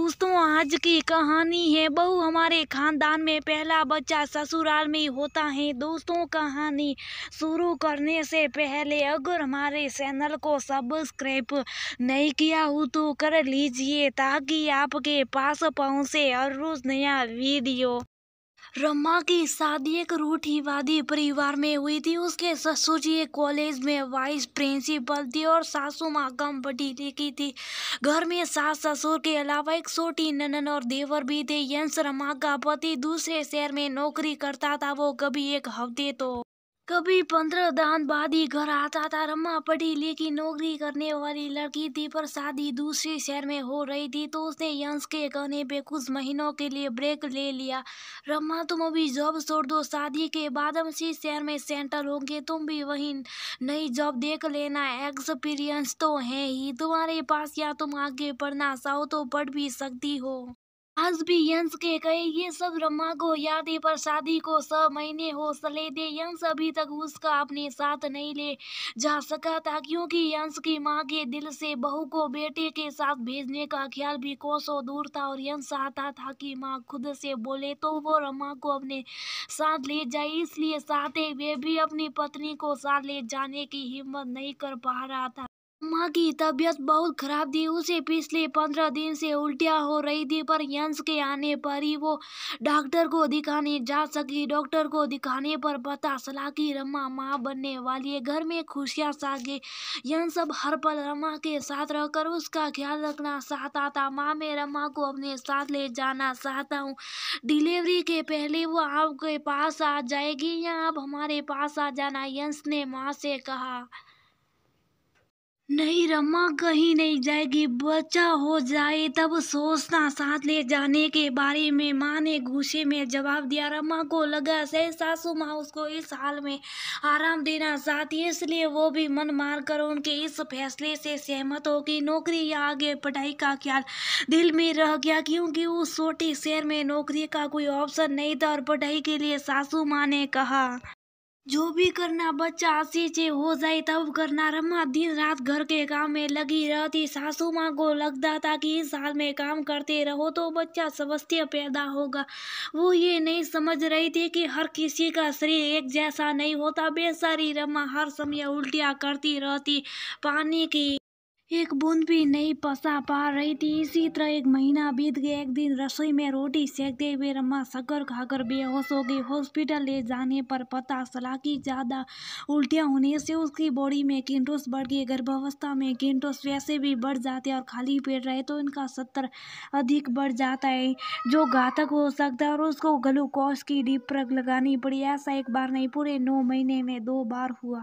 दोस्तों आज की कहानी है बहू हमारे खानदान में पहला बच्चा ससुराल में होता है दोस्तों कहानी शुरू करने से पहले अगर हमारे चैनल को सब्सक्राइब नहीं किया हो तो कर लीजिए ताकि आपके पास पहुंचे हर रोज़ नया वीडियो रमा की शादी एक रूठीवादी परिवार में हुई थी उसके ससुर जी एक कॉलेज में वाइस प्रिंसिपल थी और सासू माँ कम पढ़ी लिखी थी घर में सास ससुर के अलावा एक छोटी ननन और देवर भी थे यंस रमा का पति दूसरे शहर में नौकरी करता था वो कभी एक हफ्ते तो कभी पंद्रह दान बाद ही घर आता था रम्मा पढ़ी लेकिन नौकरी करने वाली लड़की थी पर शादी दूसरे शहर में हो रही थी तो उसने यंस के कहने पे कुछ महीनों के लिए ब्रेक ले लिया रमा तुम अभी जॉब छोड़ दो शादी के बाद हम इसी शहर में सेंटर होंगे तुम भी वहीं नई जॉब देख लेना एक्सपीरियंस तो है ही तुम्हारे पास या तुम आगे पढ़ना चाहो तो पढ़ भी सकती हो भी यंश के कहे ये सब रमा को याद है पर शादी को सब महीने हो सले दे यंस अभी तक उसका अपने साथ नहीं ले जा सका था क्योंकि यंस की माँ के दिल से बहू को बेटे के साथ भेजने का ख्याल भी कोसों दूर था और यंश चाहता था कि माँ खुद से बोले तो वो रमा को अपने साथ ले जाए इसलिए चाहते वे भी अपनी पत्नी को साथ ले जाने की हिम्मत नहीं कर पा रहा था माँ की तबीयत बहुत खराब थी उसे पिछले पंद्रह दिन से उल्टियाँ हो रही थी पर यंस के आने पर ही वो डॉक्टर को दिखाने जा सकी डॉक्टर को दिखाने पर पता चला कि रमा माँ बनने वाली है घर में खुशियाँ सा गई यंस अब हर पल रमा के साथ रहकर उसका ख्याल रखना चाहता था माँ मैं रमा को अपने साथ ले जाना चाहता हूँ डिलीवरी के पहले वो आपके पास आ जाएगी या आप हमारे पास आ जाना यंस ने माँ से कहा नहीं रमा कहीं नहीं जाएगी बच्चा हो जाए तब सोचना साथ ले जाने के बारे में माँ ने गुस्से में जवाब दिया रमा को लगा सह सासू माँ उसको इस हाल में आराम देना चाहती इसलिए वो भी मन मार कर उनके इस फैसले से सहमत होगी नौकरी या आगे पढ़ाई का ख्याल दिल में रह गया क्योंकि उस छोटे शहर में नौकरी का कोई ऑप्शन नहीं था और पढ़ाई के लिए सासू माँ ने कहा जो भी करना बच्चा से हो जाए तब करना रम्मा दिन रात घर के काम में लगी रहती सासू माँ को लगता था कि इस साल में काम करते रहो तो बच्चा स्वस्थ पैदा होगा वो ये नहीं समझ रही थी कि हर किसी का शरीर एक जैसा नहीं होता बेसारी रमा हर समय उल्टियाँ करती रहती पानी की एक बूंद भी नहीं पसा पा रही थी इसी तरह एक महीना बीत गया एक दिन रसोई में रोटी सेकते हुए रमा सगर खाकर बेहोश हो गई हॉस्पिटल ले जाने पर पता चला कि ज़्यादा उल्टियाँ होने से उसकी बॉडी में किंटोस बढ़ गई गर्भावस्था में किंटोस वैसे भी बढ़ जाते हैं और खाली पेट रहे तो इनका सत्तर अधिक बढ़ जाता है जो घातक हो सकता है और उसको ग्लूकोज की डीप लगानी पड़ी ऐसा एक बार नहीं पूरे नौ महीने में दो बार हुआ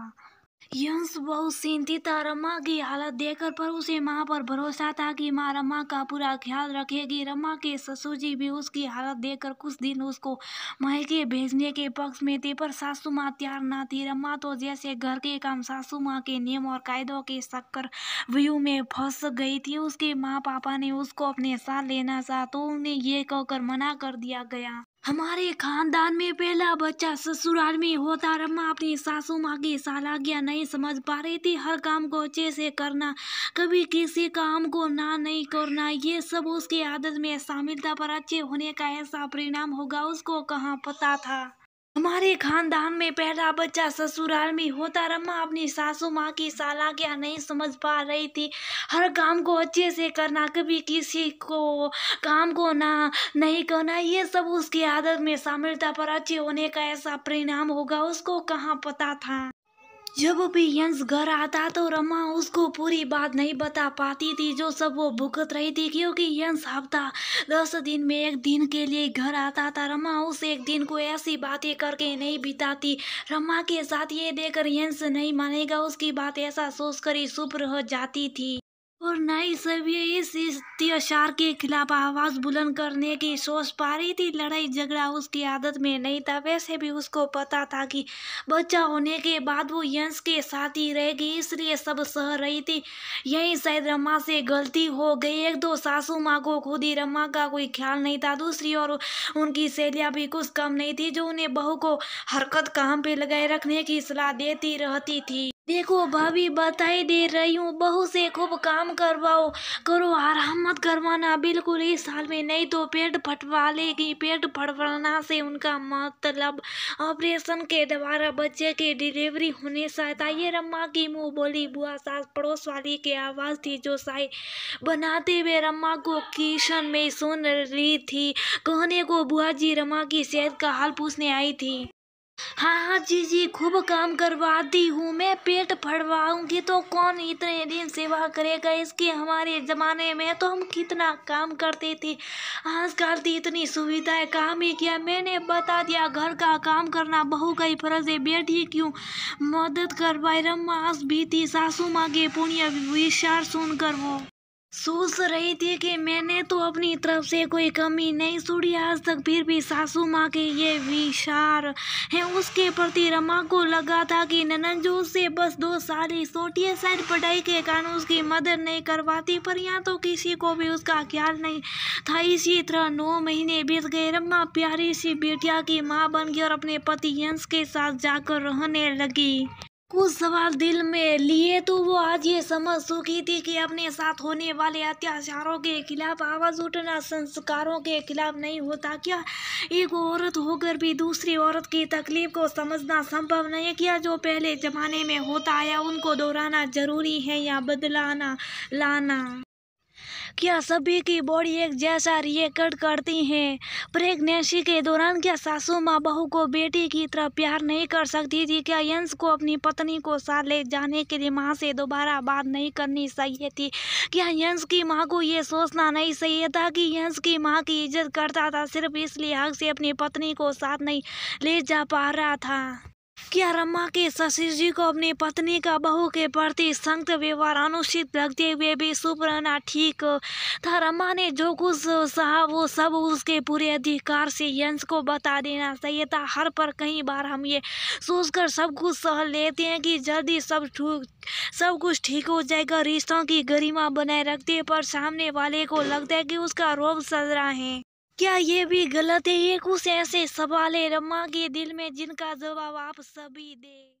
यंस बहुत चिंतित था रमा की हालत देखकर पर उसे माँ पर भरोसा था कि माँ रमा का पूरा ख्याल रखेगी रमा के ससुर जी भी उसकी हालत देखकर कुछ दिन उसको महके भेजने के पक्ष में थे पर सासू माँ तैयार ना थी रमा तो जैसे घर के काम सासू माँ के नियम और कायदों के शक्कर व्यू में फंस गई थी उसके माँ पापा ने उसको अपने साथ लेना चाह तो उन्हें यह कहकर मना कर दिया गया हमारे खानदान में पहला बच्चा ससुराल में होता रम्मा अपनी सासू माँ की सालागिया नहीं समझ पा रही थी हर काम को अच्छे से करना कभी किसी काम को ना नहीं करना ये सब उसकी आदत में शामिल था पर अच्छे होने का ऐसा परिणाम होगा उसको कहाँ पता था हमारे खानदान में पहला बच्चा ससुराल में होता रम्मा अपनी सासू माँ की साला क्या नहीं समझ पा रही थी हर काम को अच्छे से करना कभी किसी को काम को ना नहीं करना ये सब उसकी आदत में शामिल था पर अच्छे होने का ऐसा परिणाम होगा उसको कहाँ पता था जब भी यंस घर आता तो रमा उसको पूरी बात नहीं बता पाती थी जो सब वो भुगत रही थी क्योंकि यंस हफ्ता दस दिन में एक दिन के लिए घर आता था रमा उस एक दिन को ऐसी बातें करके नहीं बिताती रमा के साथ ये देखकर यंस नहीं मानेगा उसकी बात ऐसा सोच कर ही सुप्र हो जाती थी और ही सभी इस अत्याचार के खिलाफ आवाज़ बुलंद करने की सोच पा रही थी लड़ाई झगड़ा उसकी आदत में नहीं था वैसे भी उसको पता था कि बच्चा होने के बाद वो यंश के साथ ही रहेगी इसलिए सब सह रही थी यही शायद रमा से गलती हो गई एक दो सासू माँ को खुद ही रमा का कोई ख्याल नहीं था दूसरी ओर उनकी सहेलियाँ भी कुछ कम नहीं थी जो उन्हें बहू को हरकत काम पे लगाए रखने की सलाह देती रहती थी देखो भाभी बताई दे रही हूँ बहू से खूब काम करवाओ करो आराम मत करवाना बिल्कुल इस साल में नहीं तो पेट फटवा लेगी पेट फटवाना से उनका मतलब ऑपरेशन के द्वारा बच्चे के डिलीवरी होने शायद ये रम्मा की मुंह बोली बुआ सास पड़ोस वाली की आवाज़ थी जो साय बनाते हुए रम्मा को किशन में सुन रही थी कहने को बुआ जी रमा की सेहत का हाल पूछने आई थी हाँ हाँ जी जी खूब काम करवाती हूँ मैं पेट फड़वाऊंगी तो कौन इतने दिन सेवा करेगा इसके हमारे ज़माने में तो हम कितना काम करते थे आजकल तो इतनी सुविधाएं काम ही किया मैंने बता दिया घर का काम करना बहू का ही फर्ज है बेटी क्यों मदद करवाई रम्मा आज भी थी सासू माँ के पुण्य विचार सुनकर वो सोच तो रही थी कि मैंने तो अपनी तरफ से कोई कमी नहीं छोड़ी आज तक फिर भी सासू माँ के ये विशार हैं उसके प्रति रमा को लगा था कि ननंजू से बस दो साल ही छोटी साइड पढ़ाई के कारण उसकी मदद नहीं करवाती पर यहाँ तो किसी को भी उसका ख्याल नहीं था इसी तरह नौ महीने बीत गए रमा प्यारी सी बेटिया की माँ बन गई और अपने पति यंश के साथ जाकर रहने लगी कुछ सवाल दिल में लिए तो वो आज ये समझ चुकी थी कि अपने साथ होने वाले अत्याचारों के खिलाफ आवाज़ उठना संस्कारों के खिलाफ नहीं होता क्या एक औरत होकर भी दूसरी औरत की तकलीफ को समझना संभव नहीं क्या जो पहले ज़माने में होता आया उनको दोहराना ज़रूरी है या बदलाना लाना क्या सभी की बॉडी एक जैसा रिएक्ट करती है प्रेगनेंसी के दौरान क्या सासू माँ बहू को बेटी की तरह प्यार नहीं कर सकती थी क्या यंस को अपनी पत्नी को साथ ले जाने के लिए माँ से दोबारा बात नहीं करनी चाहिए थी क्या यंस की माँ को ये सोचना नहीं चाहिए था कि यंश की माँ की इज्जत करता था सिर्फ इसलिए हक से अपनी पत्नी को साथ नहीं ले जा पा रहा था क्या रम्मा के शशि जी को अपनी पत्नी का बहू के प्रति संत व्यवहार अनुचित लगते हुए भी चुप रहना ठीक था रम्मा ने जो कुछ सहा वो सब उसके पूरे अधिकार से यंश को बता देना चाहिए था हर पर कई बार हम ये सोचकर सब कुछ सह लेते हैं कि जल्दी सब सब कुछ ठीक हो जाएगा रिश्तों की गरिमा बनाए रखते पर सामने वाले को लगता है कि उसका रोब सज रहा है क्या ये भी गलत है ये कुछ ऐसे सवाल है रमा के दिल में जिनका जवाब आप सभी दें